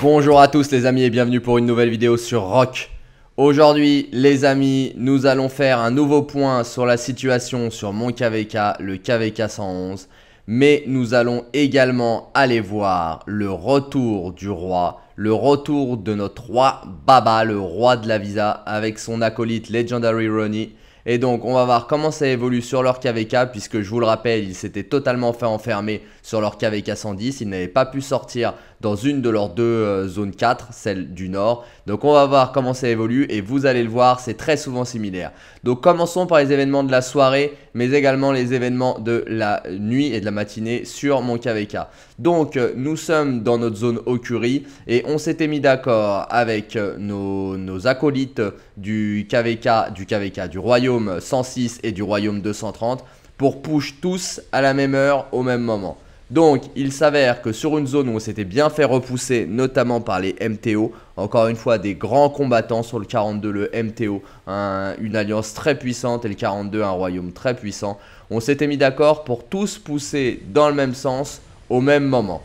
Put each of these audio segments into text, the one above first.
Bonjour à tous les amis et bienvenue pour une nouvelle vidéo sur Rock. Aujourd'hui les amis, nous allons faire un nouveau point sur la situation sur mon KVK, le KVK 111. Mais nous allons également aller voir le retour du roi, le retour de notre roi Baba, le roi de la visa avec son acolyte Legendary Ronnie. Et donc on va voir comment ça évolue sur leur KVK puisque je vous le rappelle, il s'était totalement fait enfermer sur leur KVK 110. Ils n'avaient pas pu sortir dans une de leurs deux euh, zones 4, celle du nord. Donc on va voir comment ça évolue et vous allez le voir, c'est très souvent similaire. Donc commençons par les événements de la soirée, mais également les événements de la nuit et de la matinée sur mon KVK. Donc euh, nous sommes dans notre zone Okuri et on s'était mis d'accord avec euh, nos, nos, acolytes du KVK, du KVK, du royaume 106 et du royaume 230 pour push tous à la même heure au même moment. Donc il s'avère que sur une zone où on s'était bien fait repousser, notamment par les MTO, encore une fois des grands combattants sur le 42, le MTO, une alliance très puissante et le 42, un royaume très puissant, on s'était mis d'accord pour tous pousser dans le même sens au même moment.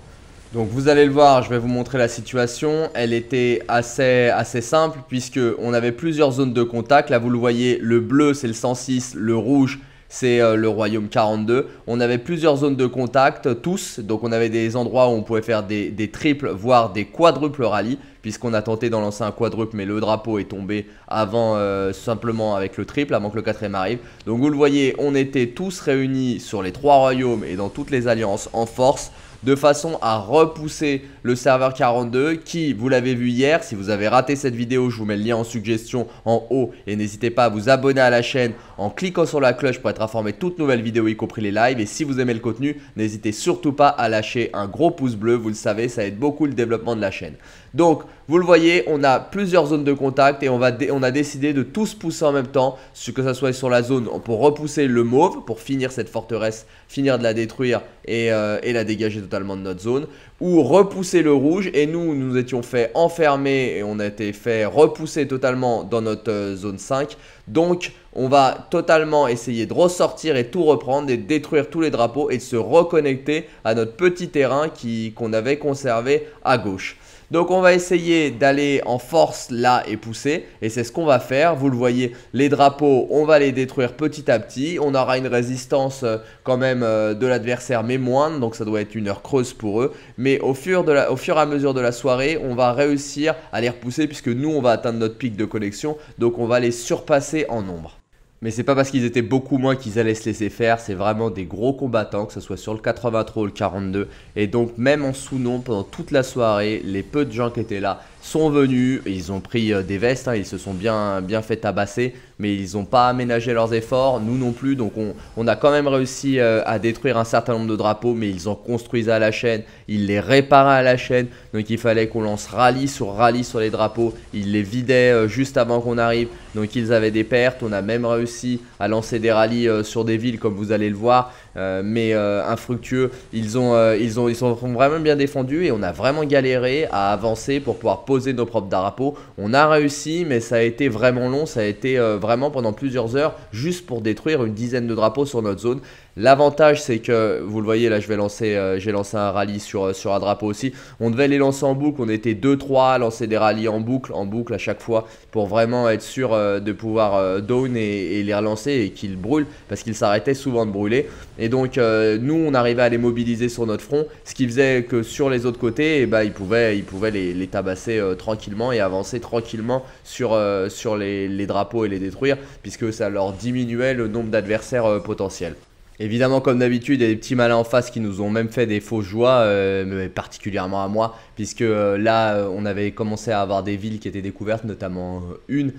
Donc vous allez le voir, je vais vous montrer la situation. Elle était assez, simple puisque on avait plusieurs zones de contact. Là vous le voyez, le bleu c'est le 106, le rouge c'est euh, le royaume 42. On avait plusieurs zones de contact, tous. Donc on avait des endroits où on pouvait faire des, triples, voire des quadruples rallyes, puisqu'on a tenté d'en lancer un quadruple, mais le drapeau est tombé avant, euh, simplement avec le triple, avant que le quatrième arrive. Donc vous le voyez, on était tous réunis sur les trois royaumes et dans toutes les alliances en force de façon à repousser le serveur 42 qui, vous l'avez vu hier, si vous avez raté cette vidéo, je vous mets le lien en suggestion en haut et n'hésitez pas à vous abonner à la chaîne en cliquant sur la cloche pour être informé de toutes nouvelles vidéos, y compris les lives. Et si vous aimez le contenu, n'hésitez surtout pas à lâcher un gros pouce bleu, vous le savez, ça aide beaucoup le développement de la chaîne. Donc, vous le voyez, on a plusieurs zones de contact et on, a décidé de tous pousser en même temps, que ce soit sur la zone pour repousser le mauve, pour finir cette forteresse, finir de la détruire euh, et, la dégager totalement de notre zone, ou repousser le rouge et nous, nous étions fait enfermer et on a été fait repousser totalement dans notre euh, zone 5. Donc, on va totalement essayer de ressortir et tout reprendre et détruire tous les drapeaux et de se reconnecter à notre petit terrain qu'on avait conservé à gauche. Donc on va essayer d'aller en force là et pousser. Et c'est ce qu'on va faire. Vous le voyez, les drapeaux, on va les détruire petit à petit. On aura une résistance euh, quand même euh, de l'adversaire, mais moindre. Donc ça doit être une heure creuse pour eux. Mais au fur, au fur et à mesure de la soirée, on va réussir à les repousser puisque nous, on va atteindre notre pic de connexion. Donc on va les surpasser en nombre. Mais c'est pas parce qu'ils étaient beaucoup moins qu'ils allaient se laisser faire. C'est vraiment des gros combattants, que ce soit sur le 83 ou le 42. Et donc, même en sous-nom, pendant toute la soirée, les peu de gens qui étaient là, sont venus, ils ont pris euh, des vestes, hein, ils se sont bien, bien fait tabasser, mais ils n'ont pas aménagé leurs efforts, nous non plus, donc on, a quand même réussi euh, à détruire un certain nombre de drapeaux, mais ils en construisaient à la chaîne, ils les réparaient à la chaîne, donc il fallait qu'on lance rallye sur rallye sur les drapeaux, ils les vidaient euh, juste avant qu'on arrive, donc ils avaient des pertes, on a même réussi à lancer des rallyes sur des villes comme vous allez le voir, euh, mais euh, infructueux. Ils ont, euh, ils ont, ils sont vraiment bien défendus et on a vraiment galéré à avancer pour pouvoir poser nos propres drapeaux. On a réussi, mais ça a été vraiment long. Ça a été vraiment pendant plusieurs heures juste pour détruire une dizaine de drapeaux sur notre zone. L'avantage, c'est que, vous le voyez, là, je vais lancer, euh, j'ai lancé un rallye sur, euh, sur un drapeau aussi. On devait les lancer en boucle. On était 2-3 à lancer des rallyes en boucle, en boucle à chaque fois, pour vraiment être sûr euh, de pouvoir down et, les relancer et qu'ils brûlent, parce qu'ils s'arrêtaient souvent de brûler. Et donc, nous, on arrivait à les mobiliser sur notre front, ce qui faisait que sur les autres côtés, eh ben, ils pouvaient, ils pouvaient les, tabasser tranquillement et avancer tranquillement sur, sur les drapeaux et les détruire, puisque ça leur diminuait le nombre d'adversaires potentiels. Évidemment, comme d'habitude, il y a des petits malins en face qui nous ont même fait des faux joies, euh, mais particulièrement à moi, puisque euh, là, euh, on avait commencé à avoir des villes qui étaient découvertes, notamment une.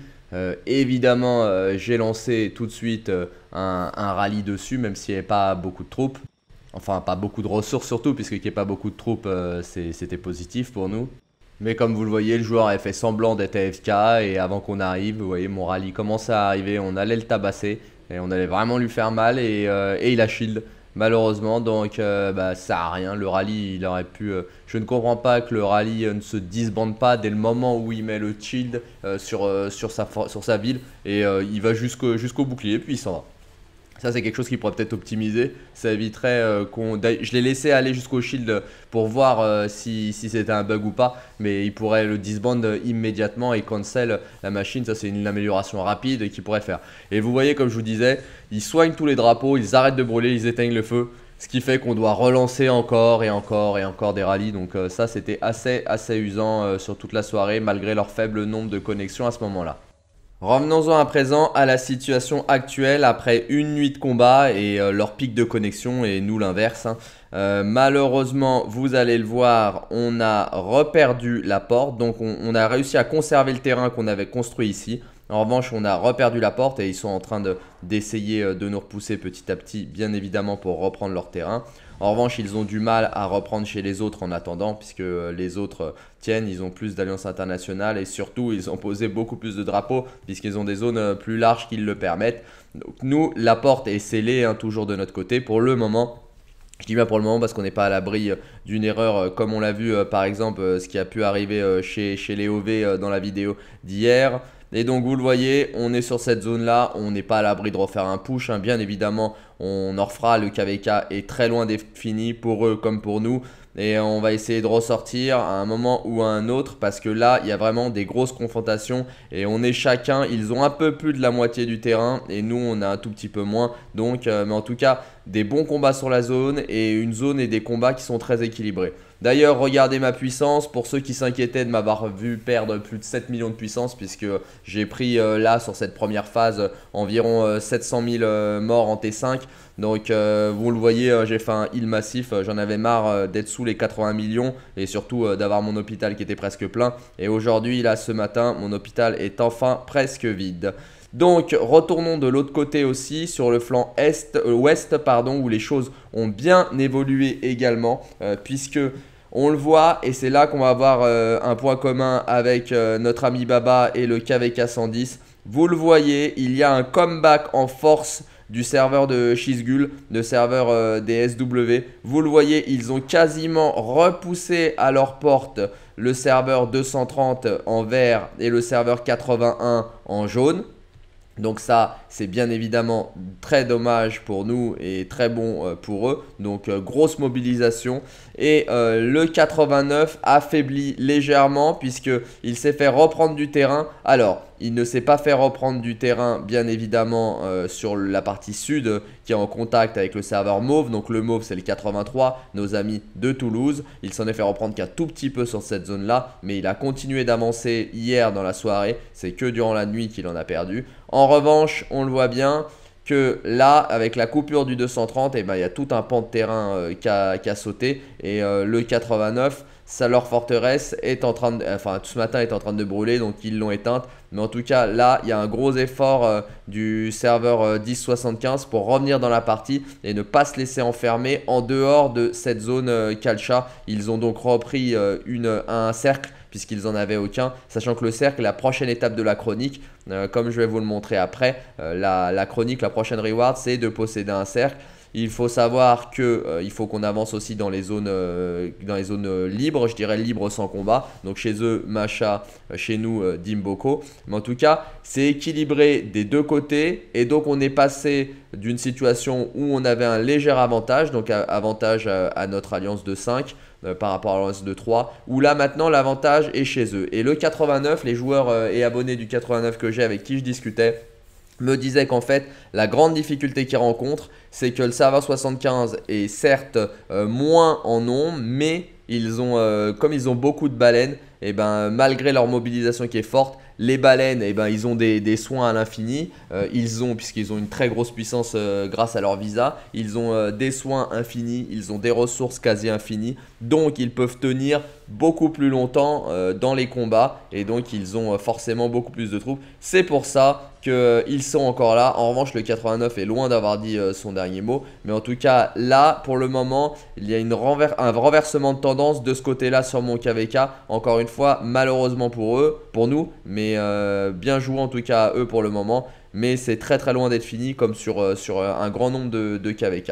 évidemment, j'ai lancé tout de suite un, rallye dessus, même s'il n'y avait pas beaucoup de troupes. Enfin, pas beaucoup de ressources surtout, puisqu'il n'y avait pas beaucoup de troupes, c'était positif pour nous. Mais comme vous le voyez, le joueur a fait semblant d'être AFK, et avant qu'on arrive, vous voyez, mon rallye commence à arriver, on allait le tabasser. Et on allait vraiment lui faire mal et, euh, et il a shield. Malheureusement, donc euh, bah, ça a rien. Le rallye, il aurait pu. Euh, je ne comprends pas que le rallye ne se disbande pas dès le moment où il met le shield sur, sa, sur sa ville et il va jusqu'au jusqu'au bouclier, puis il s'en va. Ça, c'est quelque chose qui pourrait peut-être optimiser. Ça éviterait qu'on. Je l'ai laissé aller jusqu'au shield pour voir euh, si, c'était un bug ou pas. Mais il pourrait le disband immédiatement et cancel la machine. Ça, c'est une amélioration rapide qu'il pourrait faire. Et vous voyez, comme je vous disais, ils soignent tous les drapeaux, ils arrêtent de brûler, ils éteignent le feu. Ce qui fait qu'on doit relancer encore et encore et encore des rallyes. Donc, euh, ça, c'était assez, assez usant euh, sur toute la soirée, malgré leur faible nombre de connexions à ce moment-là. Revenons-en à présent à la situation actuelle après une nuit de combat et euh, leur pic de connexion et nous l'inverse. Hein. Euh, malheureusement, vous allez le voir, on a reperdu la porte, donc on a réussi à conserver le terrain qu'on avait construit ici. En revanche, on a reperdu la porte et ils sont en train d'essayer euh, de, nous repousser petit à petit, bien évidemment, pour reprendre leur terrain. En revanche, ils ont du mal à reprendre chez les autres en attendant, puisque euh, les autres euh, tiennent, ils ont plus d'alliances internationales et surtout, ils ont posé beaucoup plus de drapeaux, puisqu'ils ont des zones plus larges qui le permettent. Donc nous, la porte est scellée, hein, toujours de notre côté, pour le moment. Je dis bien pour le moment parce qu'on n'est pas à l'abri d'une erreur comme on l'a vu par exemple ce qui a pu arriver chez, chez les OV dans la vidéo d'hier. Et donc vous le voyez, on est sur cette zone-là, on n'est pas à l'abri de refaire un push. Hein. Bien évidemment, on en refera, le KVK est très loin d'être fini pour eux comme pour nous. Et on va essayer de ressortir à un moment ou à un autre parce que là, il y a vraiment des grosses confrontations et on est chacun, ils ont un peu plus de la moitié du terrain et nous, on a un tout petit peu moins. Donc, euh, mais en tout cas, des bons combats sur la zone et une zone et des combats qui sont très équilibrés. D'ailleurs, regardez ma puissance. Pour ceux qui s'inquiétaient de m'avoir vu perdre plus de 7 millions de puissance, puisque j'ai pris euh, là, sur cette première phase, euh, environ 700 euh, 000 morts en T5. Donc vous le voyez, j'ai fait un heal massif, j'en avais marre d'être sous les 80 millions et surtout d'avoir mon hôpital qui était presque plein. Et aujourd'hui, là ce matin, mon hôpital est enfin presque vide. Donc retournons de l'autre côté aussi sur le flanc est, euh, ouest pardon, où les choses ont bien évolué également euh, puisque on le voit et c'est là qu'on va avoir euh, un point commun avec notre ami Baba et le KVK 110. Vous le voyez, il y a un comeback en force du serveur de Shizgul, le serveur des SW. Vous le voyez, ils ont quasiment repoussé à leur porte le serveur 230 en vert et le serveur 81 en jaune. Donc ça, c'est bien évidemment très dommage pour nous et très bon euh, pour eux. Donc euh, grosse mobilisation. Et euh, le 89 affaiblit légèrement puisqu'il s'est fait reprendre du terrain. Alors, il ne s'est pas fait reprendre du terrain, bien évidemment, sur la partie sud qui est en contact avec le serveur Mauve. Donc le Mauve, c'est le 83, nos amis de Toulouse. Il s'en est fait reprendre qu'un tout petit peu sur cette zone-là, mais il a continué d'avancer hier dans la soirée. C'est que durant la nuit qu'il en a perdu. En revanche, on le voit bien que là, avec la coupure du 230, eh ben, il y a tout un pan de terrain euh, qui a, sauté. Et euh, le 89, sa leur forteresse est en train de, enfin tout ce matin est en train de brûler, donc ils l'ont éteinte. Mais en tout cas, là, il y a un gros effort euh, du serveur 1075 euh, pour revenir dans la partie et ne pas se laisser enfermer en dehors de cette zone euh, calcha Ils ont donc repris un cercle puisqu'ils n'en avaient aucun, sachant que le cercle, la prochaine étape de la chronique, comme je vais vous le montrer après, la, la chronique, la prochaine reward, c'est de posséder un cercle. Il faut savoir que euh, faut qu'on avance aussi dans les zones, euh, dans les zones euh, libres, je dirais libres sans combat. Donc chez eux, Macha, chez nous, Dimboko. Mais en tout cas, c'est équilibré des deux côtés. Et donc on est passé d'une situation où on avait un léger avantage, donc avantage à, à notre alliance de 5 par rapport à l'Alliance de 3, où là maintenant l'avantage est chez eux. Et le 89, les joueurs et abonnés du 89 que j'ai avec qui je discutais, me disait qu'en fait, la grande difficulté qu'ils rencontrent, c'est que le serveur 75 est certes euh, moins en nombre, mais ils ont, euh, comme ils ont beaucoup de baleines, et eh ben, malgré leur mobilisation qui est forte, les baleines, et eh ben, ils ont des, soins à l'infini. Euh, ils ont, puisqu'ils ont une très grosse puissance grâce à leur visa, ils ont des soins infinis, ils ont des ressources quasi infinies. Donc, ils peuvent tenir beaucoup plus longtemps dans les combats. Et donc, ils ont forcément beaucoup plus de troupes. C'est pour ça ils sont encore là. En revanche, le 89 est loin d'avoir dit euh, son dernier mot. Mais en tout cas, là, pour le moment, il y a un renversement de tendance de ce côté-là sur mon KVK. Encore une fois, malheureusement pour eux, pour nous, mais euh, bien joué en tout cas eux pour le moment. Mais c'est très très loin d'être fini comme sur, euh, sur un grand nombre de, de KVK.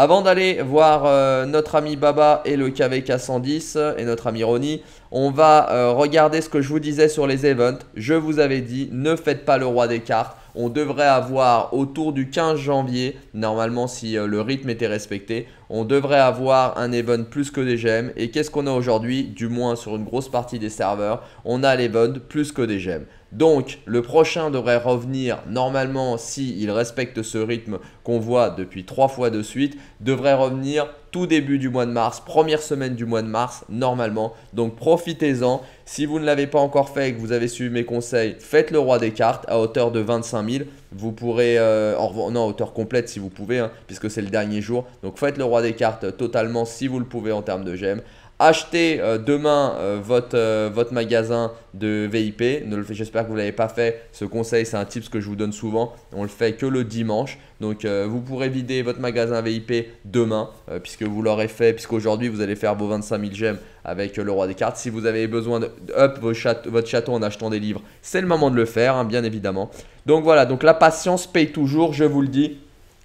Avant d'aller voir euh, notre ami Baba et le KVK 110 et notre ami Ronnie, on va euh, regarder ce que je vous disais sur les events. Je vous avais dit, ne faites pas le roi des cartes. On devrait avoir autour du 15 janvier, normalement si euh, le rythme était respecté, on devrait avoir un event plus que des gemmes. Et qu'est-ce qu'on a aujourd'hui Du moins sur une grosse partie des serveurs, on a l'event plus que des gemmes. Donc le prochain devrait revenir normalement s'il respecte ce rythme qu'on voit depuis trois fois de suite, devrait revenir tout début du mois de mars, première semaine du mois de mars normalement. Donc profitez-en. Si vous ne l'avez pas encore fait et que vous avez suivi mes conseils, faites le roi des cartes à hauteur de 25 000. Vous pourrez, euh, en, hauteur complète si vous pouvez, hein, puisque c'est le dernier jour. Donc faites le roi des cartes totalement si vous le pouvez en termes de gemmes achetez euh, demain euh, votre, euh, votre, magasin de VIP. J'espère que vous ne l'avez pas fait. Ce conseil, c'est un tips que je vous donne souvent. On le fait que le dimanche. Donc, vous pourrez vider votre magasin VIP demain, puisque vous l'aurez fait, puisqu'aujourd'hui, vous allez faire vos 25 000 gemmes avec le roi des cartes. Si vous avez besoin de up votre château en achetant des livres, c'est le moment de le faire, hein, bien évidemment. Donc voilà, donc la patience paye toujours, je vous le dis.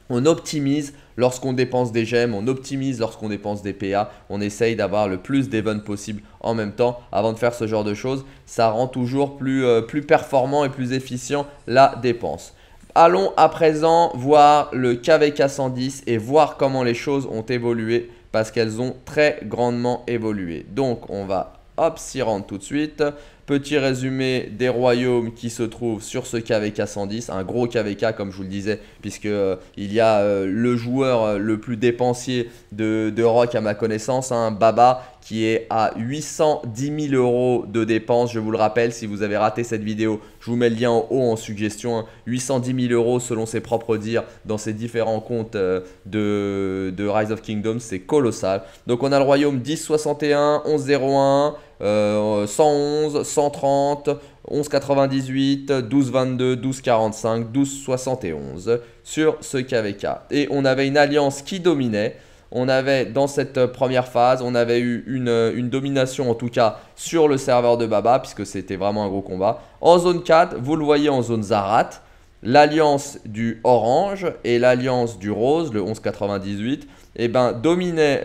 On optimise lorsqu'on dépense des gemmes, on optimise lorsqu'on dépense des PA, on essaye d'avoir le plus d'events possible en même temps avant de faire ce genre de choses. Ça rend toujours plus, euh, plus performant et plus efficient la dépense. Allons à présent voir le KVK 110 et voir comment les choses ont évolué parce qu'elles ont très grandement évolué. Donc on va hop s'y rendre tout de suite. Petit résumé des royaumes qui se trouvent sur ce KVK 110, un gros KVK comme je vous le disais, puisque euh, il y a euh, le joueur euh, le plus dépensier de, de, Rock à ma connaissance, un hein, Baba, qui est à 810 000 euros de dépenses. Je vous le rappelle, si vous avez raté cette vidéo, je vous mets le lien en haut en suggestion. 810 hein. 000 euros selon ses propres dires dans ses différents comptes de, de Rise of Kingdoms, c'est colossal. Donc on a le royaume 1061, 1101. 111, 130, 1198, 1222, 1245, 1271 sur ce KVK. Et on avait une alliance qui dominait. On avait dans cette première phase, on avait eu une, une domination en tout cas sur le serveur de Baba puisque c'était vraiment un gros combat. En zone 4, vous le voyez en zone Zarat l'alliance du orange et l'alliance du rose, le 1198, eh ben,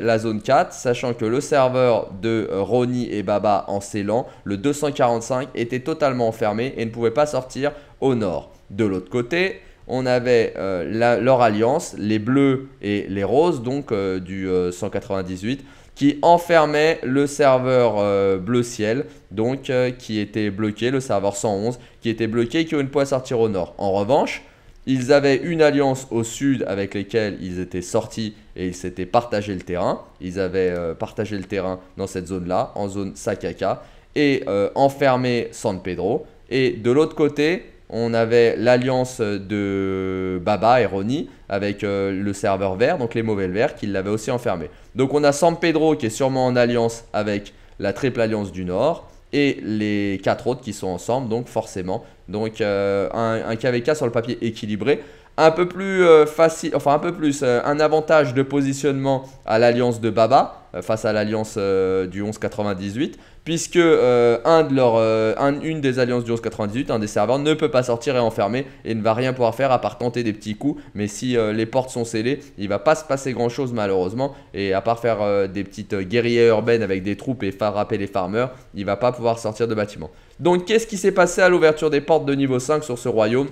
la zone 4, sachant que le serveur de Ronnie et Baba en Ceylan, le 245, était totalement enfermé et ne pouvait pas sortir au nord. De l'autre côté, on avait euh, leur alliance, les bleus et les roses, donc euh, du 198, euh, qui enfermait le serveur euh, bleu ciel, donc euh, qui était bloqué, le serveur 111, qui était bloqué et qui aurait une sortir au nord. En revanche, ils avaient une alliance au sud avec lesquels ils étaient sortis et ils s'étaient partagé le terrain. Ils avaient euh, partagé le terrain dans cette zone-là, en zone Sakaka, et enfermé San Pedro. Et de l'autre côté, on avait l'alliance de Baba et Ronnie avec euh, le serveur vert, donc les mauvais verts, qui l'avaient aussi enfermé. Donc on a San Pedro qui est sûrement en alliance avec la triple alliance du Nord et les quatre autres qui sont ensemble, donc forcément. Donc euh, un, KVK sur le papier équilibré. Un peu plus euh, facile, enfin un peu plus, un avantage de positionnement à l'alliance de Baba face à l'alliance du 1198 puisque euh, un de leur, euh, une des alliances du 1198, un des serveurs, ne peut pas sortir et enfermer et ne va rien pouvoir faire à part tenter des petits coups. Mais si euh, les portes sont scellées, il va pas se passer grand chose malheureusement. Et à part faire des petites guerriers urbaines avec des troupes et faire les farmers, il va pas pouvoir sortir de bâtiment. Donc qu'est-ce qui s'est passé à l'ouverture des portes de niveau 5 sur ce royaume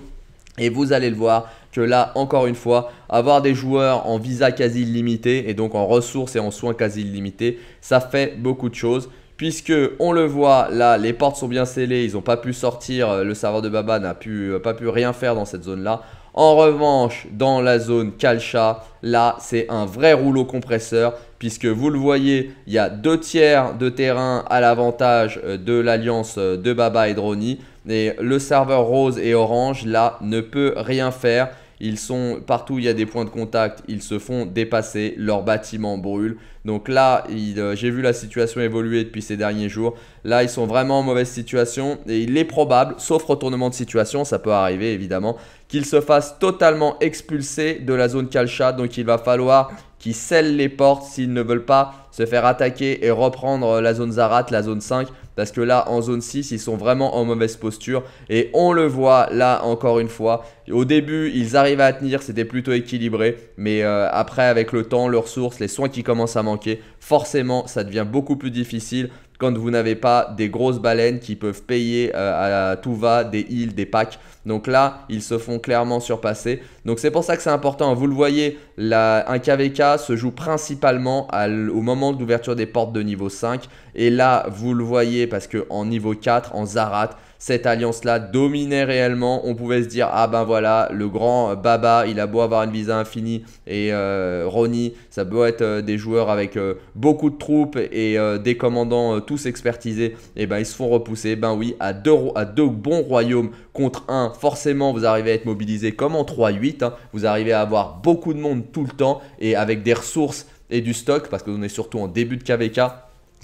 et vous allez le voir que là, encore une fois, avoir des joueurs en visa quasi illimité et donc en ressources et en soins quasi illimités, ça fait beaucoup de choses puisque on le voit là, les portes sont bien scellées, ils n'ont pas pu sortir, euh, le serveur de Baba n'a euh, pas pu rien faire dans cette zone-là. En revanche, dans la zone Kalcha, là, c'est un vrai rouleau compresseur puisque vous le voyez, il y a deux tiers de terrain à l'avantage euh, de l'alliance de Baba et Droni. Et le serveur rose et orange, là, ne peut rien faire ils sont partout il y a des points de contact, ils se font dépasser, leurs bâtiments brûlent. Donc là, euh, j'ai vu la situation évoluer depuis ces derniers jours. Là, ils sont vraiment en mauvaise situation et il est probable, sauf retournement de situation, ça peut arriver évidemment, qu'ils se fassent totalement expulser de la zone Kalcha. Donc il va falloir qu'ils scellent les portes s'ils ne veulent pas se faire attaquer et reprendre la zone Zarat, la zone 5. Parce que là, en zone 6, ils sont vraiment en mauvaise posture. Et on le voit là, encore une fois. Au début, ils arrivaient à tenir, c'était plutôt équilibré. Mais euh, après, avec le temps, leurs sources, les soins qui commencent à manquer, forcément, ça devient beaucoup plus difficile quand vous n'avez pas des grosses baleines qui peuvent payer euh, à tout va des îles, des packs. Donc là, ils se font clairement surpasser. Donc c'est pour ça que c'est important. Vous le voyez, un KVK se joue principalement au moment de l'ouverture des portes de niveau 5. Et là, vous le voyez parce qu'en niveau 4, en Zarat, cette alliance-là dominait réellement. On pouvait se dire, ah ben voilà, le grand Baba, il a beau avoir une visa infinie, et euh, Ronnie, ça peut être euh, des joueurs avec euh, beaucoup de troupes et des commandants tous expertisés, et eh ben ils se font repousser, ben oui, à deux, à deux bons royaumes contre un, forcément vous arrivez à être mobilisé comme en 3-8, hein. vous arrivez à avoir beaucoup de monde tout le temps, et avec des ressources et du stock, parce que est surtout en début de KVK,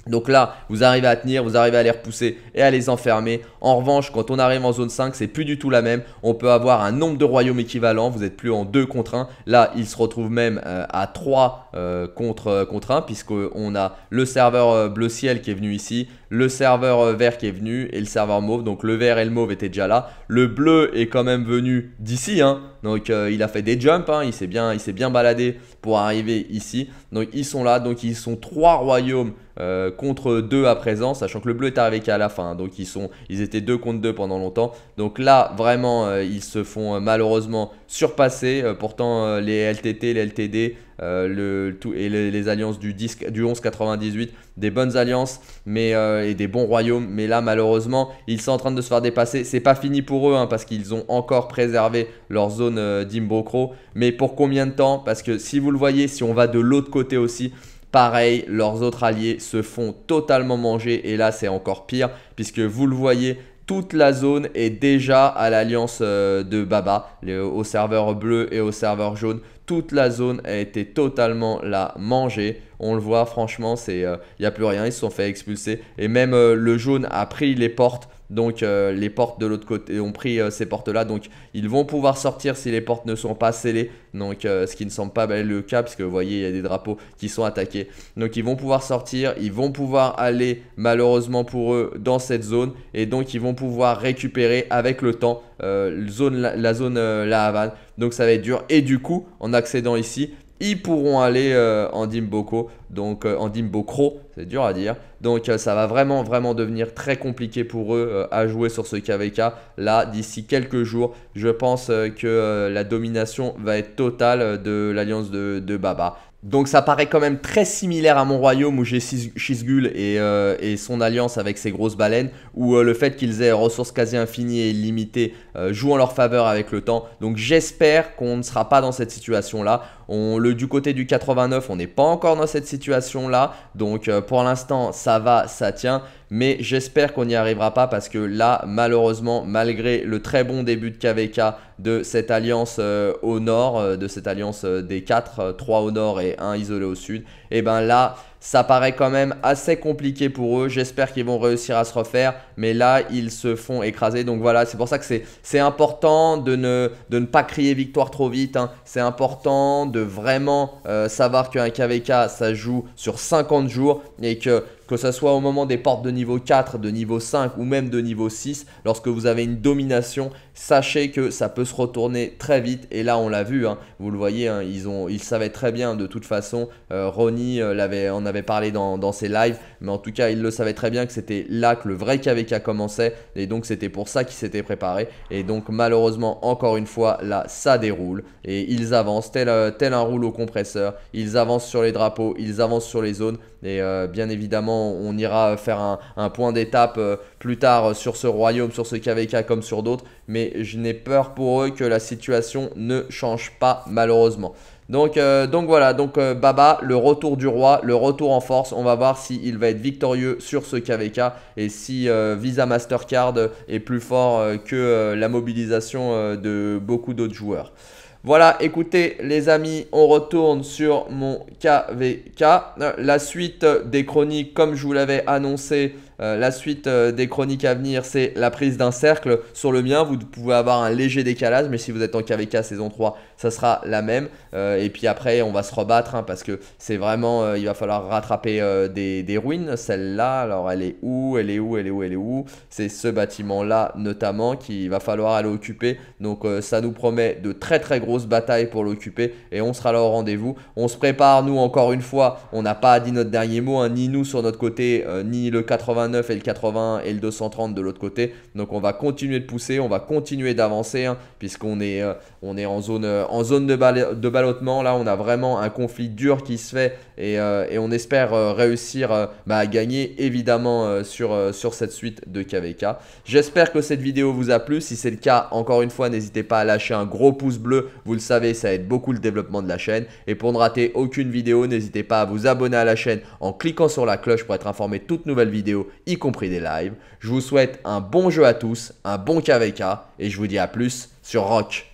donc là, vous arrivez à tenir, vous arrivez à les repousser et à les enfermer. En revanche, quand on arrive en zone 5, c'est plus du tout la même. On peut avoir un nombre de royaumes équivalent. Vous n'êtes plus en 2 contre 1. Là, il se retrouve même euh, à 3 euh, contre, euh, contre 1 puisqu'on a le serveur bleu ciel qui est venu ici, le serveur vert qui est venu et le serveur mauve. Donc le vert et le mauve étaient déjà là. Le bleu est quand même venu d'ici. Hein. Donc il a fait des jumps, hein. il s'est bien, baladé pour arriver ici. Donc ils sont là, donc ils sont 3 royaumes euh, contre 2 à présent, sachant que le bleu est arrivé qu'à la fin. donc ils, sont, ils étaient deux contre 2 pendant longtemps. Donc là, vraiment, euh, ils se font euh, malheureusement surpasser. pourtant, les LTT, les LTD et les, alliances du, disque 11-98, des bonnes alliances mais, et des bons royaumes. Mais là, malheureusement, ils sont en train de se faire dépasser. C'est pas fini pour eux hein, parce qu'ils ont encore préservé leur zone d'Imbrocro. Mais pour combien de temps Parce que si vous le voyez, si on va de l'autre côté aussi, Pareil, leurs autres alliés se font totalement manger et là c'est encore pire puisque vous le voyez, toute la zone est déjà à l'alliance euh, de Baba, au serveur bleu et au serveur jaune. Toute la zone a été totalement la mangée. On le voit, franchement, il n'y euh, a plus rien. Ils se sont fait expulser. Et même euh, le jaune a pris les portes donc euh, les portes de l'autre côté ont pris euh, ces portes-là. Donc ils vont pouvoir sortir si les portes ne sont pas scellées. Donc euh, ce qui ne semble pas le cas, puisque vous voyez, il y a des drapeaux qui sont attaqués. Donc ils vont pouvoir sortir, ils vont pouvoir aller malheureusement pour eux dans cette zone. Et donc ils vont pouvoir récupérer avec le temps la, zone La Havane. Donc ça va être dur. Et du coup, en accédant ici, ils pourront aller en Dimboko. Donc en Dimbokro, c'est dur à dire. Donc euh, ça va vraiment, vraiment devenir très compliqué pour eux euh, à jouer sur ce KVK. Là, d'ici quelques jours, je pense euh, que la domination va être totale de l'alliance de, Baba. Donc ça paraît quand même très similaire à mon royaume où j'ai Shizgul et, son alliance avec ses grosses baleines, où le fait qu'ils aient ressources quasi infinies et illimitées joue en leur faveur avec le temps. Donc j'espère qu'on ne sera pas dans cette situation-là on, le, du côté du 89, on n'est pas encore dans cette situation-là. Donc euh, pour l'instant, ça va, ça tient. Mais j'espère qu'on n'y arrivera pas parce que là, malheureusement, malgré le très bon début de KVK de cette alliance euh, au nord, euh, de cette alliance des 4, 3 au nord et 1 isolé au sud, et eh ben là... Ça paraît quand même assez compliqué pour eux. J'espère qu'ils vont réussir à se refaire. Mais là, ils se font écraser. Donc voilà, c'est pour ça que c'est important de ne, de ne pas crier victoire trop vite. Hein. C'est important de vraiment euh, savoir qu'un KVK, ça joue sur 50 jours et que que ce soit au moment des portes de niveau 4, de niveau 5 ou même de niveau 6, lorsque vous avez une domination, sachez que ça peut se retourner très vite. Et là, on l'a vu, hein. vous le voyez, hein, ils, ont, savaient très bien de toute façon. Euh, Ronnie en euh, avait parlé dans ses lives. Mais en tout cas, ils le savaient très bien que c'était là que le vrai KVK commençait. Et donc, c'était pour ça qu'ils s'étaient préparés. Et donc, malheureusement, encore une fois, là, ça déroule. Et ils avancent euh, tel, un rouleau compresseur. Ils avancent sur les drapeaux. Ils avancent sur les zones. Et euh, bien évidemment, on ira faire un, point d'étape euh, plus tard sur ce royaume, sur ce KVK comme sur d'autres. Mais je n'ai peur pour eux que la situation ne change pas malheureusement. Euh, donc, voilà, donc euh, Baba, le retour du roi, le retour en force. On va voir s'il va être victorieux sur ce KVK et si euh, Visa Mastercard est plus fort que la mobilisation de beaucoup d'autres joueurs. Voilà, écoutez les amis, on retourne sur mon KVK. La suite des chroniques, comme je vous l'avais annoncé, euh, la suite euh, des chroniques à venir, c'est la prise d'un cercle. Sur le mien, vous pouvez avoir un léger décalage, mais si vous êtes en KVK saison 3, ça sera la même. Euh, et puis après, on va se rebattre hein, parce que c'est vraiment, il va falloir rattraper des, ruines. Celle-là, alors elle est où Elle est où Elle est où Elle est où C'est ce bâtiment-là notamment qu'il va falloir aller occuper. Donc ça nous promet de très très grosses batailles pour l'occuper et on sera là au rendez-vous. On se prépare, nous, encore une fois, on n'a pas dit notre dernier mot, hein, ni nous sur notre côté, ni le 80 et le 80 et le 230 de l'autre côté. Donc on va continuer de pousser, on va continuer d'avancer hein, puisqu'on est, euh, on est en zone, euh, en zone de, bal de, ballottement. Là, on a vraiment un conflit dur qui se fait et, euh, on espère réussir bah, à gagner évidemment sur, sur cette suite de KVK. J'espère que cette vidéo vous a plu. Si c'est le cas, encore une fois, n'hésitez pas à lâcher un gros pouce bleu. Vous le savez, ça aide beaucoup le développement de la chaîne. Et pour ne rater aucune vidéo, n'hésitez pas à vous abonner à la chaîne en cliquant sur la cloche pour être informé de toutes nouvelles vidéos y compris des lives. Je vous souhaite un bon jeu à tous, un bon KVK, et je vous dis à plus sur Rock.